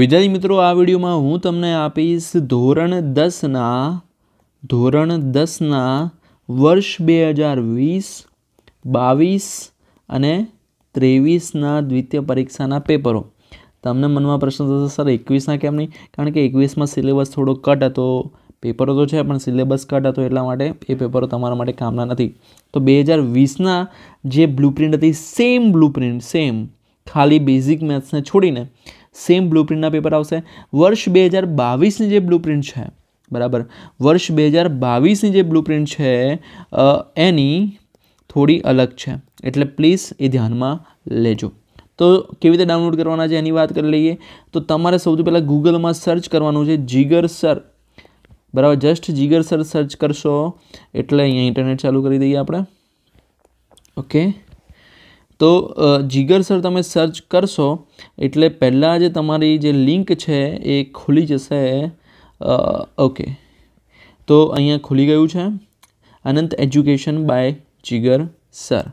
વિદ્યાર્થી મિત્રો આ વિડીયોમાં હું તમને આપીશ ધોરણ દસના ધોરણ દસના વર્ષ બે હજાર વીસ બાવીસ અને ત્રેવીસના દ્વિતીય પરીક્ષાના પેપરો તમને મનમાં પ્રશ્ન થશે સર એકવીસના કેમ નહીં કારણ કે એકવીસમાં સિલેબસ થોડો કટ હતો પેપરો તો છે પણ સિલેબસ કટ હતો એટલા માટે એ પેપરો તમારા માટે કામના નથી તો બે હજાર વીસના જે બ્લુપ્રિન્ટ હતી સેમ બ્લુપ્રિન્ટ સેમ ખાલી બેઝિક મેથ્સને છોડીને સેમ પ્રિન્ટના પેપર આવશે વર્ષ બે હજાર બાવીસની જે પ્રિન્ટ છે બરાબર વર્ષ બે હજાર બાવીસની જે પ્રિન્ટ છે એની થોડી અલગ છે એટલે પ્લીઝ એ ધ્યાનમાં લેજો તો કેવી રીતે ડાઉનલોડ કરવાના છે એની વાત કરી લઈએ તો તમારે સૌથી પહેલાં ગૂગલમાં સર્ચ કરવાનું છે જીગર સર બરાબર જસ્ટ જીગર સર સર્ચ કરશો એટલે અહીંયા ઇન્ટરનેટ ચાલુ કરી દઈએ આપણે ઓકે તો જીગર સર તમે સર્ચ કરશો એટલે પહેલાં જે તમારી જે લિંક છે એ ખુલી જશે ઓકે તો અહીંયા ખુલી ગયું છે Anant education by Jigar sir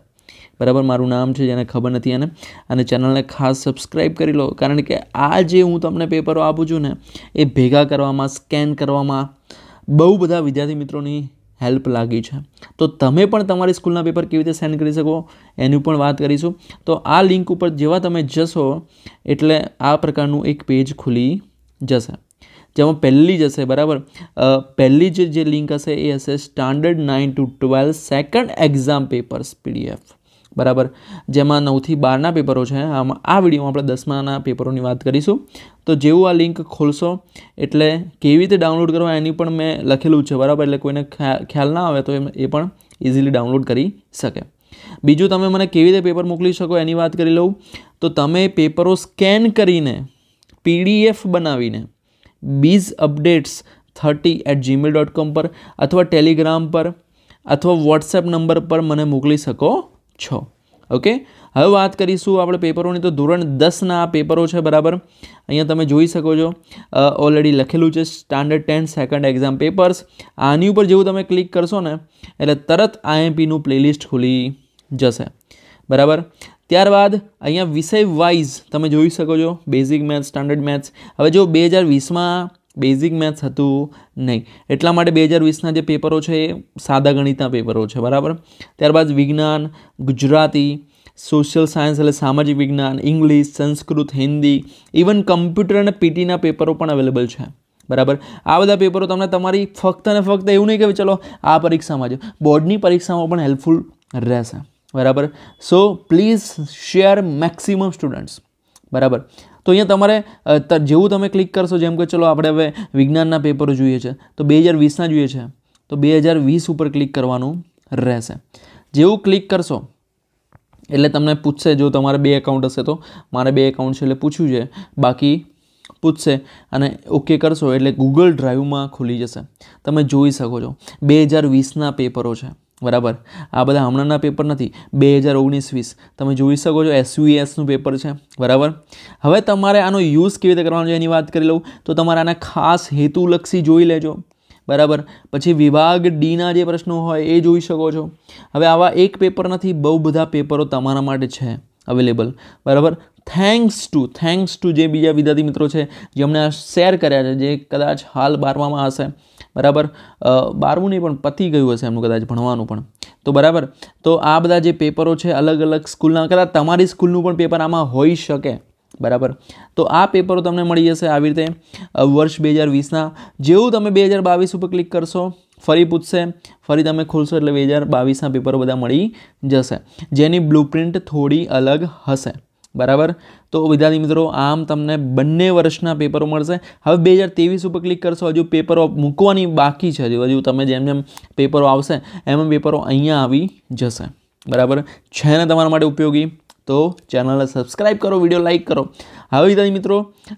બરાબર મારું નામ છે જેને ખબર નથી એને અને ચેનલને ખાસ સબસ્ક્રાઈબ કરી લો કારણ કે આ જે હું તમને પેપરો આપું છું ને એ ભેગા કરવામાં સ્કેન કરવામાં બહુ બધા વિદ્યાર્થી મિત્રોની હેલ્પ લાગી છે તો તમે પણ તમારી સ્કૂલના પેપર કેવી રીતે સેન્ડ કરી શકો એની પણ વાત કરીશું તો આ લિંક ઉપર જેવા તમે જશો એટલે આ પ્રકારનું એક પેજ ખુલી જશે જેમાં પહેલી જશે બરાબર પહેલી જે જે લિંક હશે એ હશે standard nine to twelve second exam papers PDF બરાબર જેમાં નવથી બારના પેપરો છે આમ આ વિડીયોમાં આપણે દસમાના પેપરોની વાત કરીશું તો જેવું આ લિંક ખોલશો એટલે કેવી રીતે ડાઉનલોડ કરવા એની પણ મેં લખેલું છે બરાબર એટલે કોઈને ખ્યાલ ના આવે તો એ પણ ઇઝીલી ડાઉનલોડ કરી શકે બીજું તમે મને કેવી રીતે પેપર મોકલી શકો એની વાત કરી લઉં તો તમે પેપરો સ્કેન કરીને પીડીએફ બનાવીને biz updates thirty eight Gmail dot com પર અથવા ટેલિગ્રામ પર અથવા વોટ્સએપ નંબર પર મને મોકલી શકો છ ઓકે હવે વાત કરીશું આપણે પેપરોની તો ધોરણ દસના આ પેપરો છે બરાબર અહીંયા તમે જોઈ શકો છો ઓલરેડી લખેલું છે standard ten second exam papers આની ઉપર જેવું તમે ક્લિક કરશો ને એટલે તરત આઈએમપીનું પ્લેલિસ્ટ ખુલી જશે બરાબર ત્યારબાદ અહીંયા વિષય વાઇઝ તમે જોઈ શકો છો બેઝિક મેથ્સ સ્ટાન્ડર્ડ મેથ્સ હવે જો બે હજાર વીસમાં બેઝિક મેથ્સ હતું નહીં એટલા માટે બે હજાર વીસના જે પેપરો છે એ સાદા ગણિતના પેપરો છે બરાબર ત્યારબાદ વિજ્ઞાન ગુજરાતી સોશિયલ સાયન્સ એટલે સામાજિક વિજ્ઞાન English Sanskrit Hindi even computer અને પીટીના પેપરો પણ અવેલેબલ છે બરાબર આ બધા પેપરો તમને તમારી ફક્ત અને ફક્ત એવું નહીં કે ચલો આ પરીક્ષામાં જ બોર્ડની પરીક્ષામાં પણ હેલ્પફુલ રહેશે બરાબર so please share maximum students બરાબર તો અહીંયા તમારે જેવું તમે ક્લિક કરશો જેમ કે ચલો આપણે હવે વિજ્ઞાનના પેપરો જોઈએ છે તો બે હજાર વીસના જોઈએ છે તો બે હજાર વીસ ઉપર ક્લિક કરવાનું રહેશે જેવું ક્લિક કરશો એટલે તમને પૂછશે જો તમારે બે એકાઉન્ટ હશે તો મારે બે એકાઉન્ટ છે એટલે પૂછ્યું છે બાકી પૂછશે અને ઓકે કરશો એટલે ગૂગલ ડ્રાઈવમાં ખુલી જશે તમે જોઈ શકો છો બે હજાર વીસના પેપરો છે બરાબર આ બધા હમણાંના પેપર નથી બે હજાર ઓગણીસ વીસ તમે જોઈ શકો છો એસયુએસનું e પેપર છે બરાબર હવે તમારે આનો યુઝ કેવી રીતે કરવાનો છે એની વાત કરી લઉં તો તમારે આના ખાસ હેતુલક્ષી જોઈ લેજો બરાબર પછી વિભાગ ડીના જે પ્રશ્નો હોય એ જોઈ શકો છો હવે આવા એક પેપર નથી બહુ બધા પેપરો તમારા માટે છે અવેલેબલ બરાબર થેન્ક્સ ટુ થેન્ક્સ ટુ જે બીજા વિદ્યાર્થી મિત્રો છે જે જેમણે શેર કર્યા છે જે કદાચ હાલ બારવામાં હશે બરાબર બારમું નહીં પણ પતી ગયું હશે એમનું કદાચ ભણવાનું પણ તો બરાબર તો આ બધા જે પેપરો છે અલગ અલગ સ્કૂલના કદાચ તમારી સ્કૂલનું પણ પેપર આમાં હોઈ શકે બરાબર તો આ પેપરો તમને મળી જશે આવી રીતે વર્ષ બે હજાર વીસના જેવું તમે બે હજાર બાવીસ ઉપર ક્લિક કરશો ફરી પૂછશે ફરી તમે ખોલશો એટલે બે હજાર બાવીસના પેપરો બધા મળી જશે જેની બ્લુપ્રિન્ટ થોડી અલગ હશે બરાબર તો વિદ્યાર્થી મિત્રો આમ તમને બંને વર્ષના પેપરો મળશે હવે બે હજાર ત્રેવીસ ઉપર ક્લિક કરશો હજુ પેપરો મૂકવાની બાકી છે હજુ હજુ તમે જેમ જેમ પેપરો આવશે એમ પેપરો અહીંયા આવી જશે બરાબર છે ને તમારા માટે ઉપયોગી તો ચેનલને સબસ્ક્રાઈબ કરો વિડીયો લાઇક કરો હવે વિદ્યાર્થી મિત્રો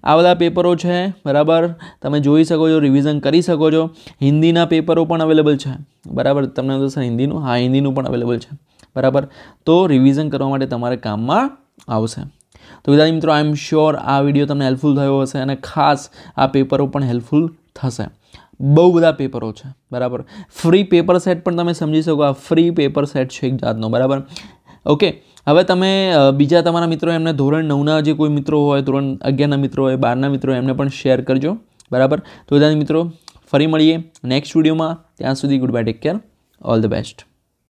આ બધા પેપરો છે બરાબર તમે જોઈ શકો છો રિવિઝન કરી શકો છો હિન્દીના પેપરો પણ અવેલેબલ છે બરાબર તમને સર હિન્દીનું હા હિન્દીનું પણ અવેલેબલ છે બરાબર તો રિવિઝન કરવા માટે તમારે કામમાં આવશે તો વિદ્યાર્થી મિત્રો આઈ એમ શ્યોર આ વિડીયો તમને હેલ્પફુલ થયો હશે અને ખાસ આ પેપરો પણ હેલ્પફુલ થશે બહુ બધા પેપરો છે બરાબર ફ્રી પેપર સેટ પણ તમે સમજી શકો આ ફ્રી પેપર સેટ છે એક જાતનો બરાબર ઓકે હવે તમે બીજા તમારા મિત્રો એમને ધોરણ નવના જે કોઈ મિત્રો હોય ધોરણ અગિયારના મિત્રો હોય બારના મિત્રો એમને પણ શેર કરજો બરાબર તો વિદ્યાર્થી મિત્રો ફરી મળીએ નેક્સ્ટ વિડીયોમાં ત્યાં સુધી good bye take care all the best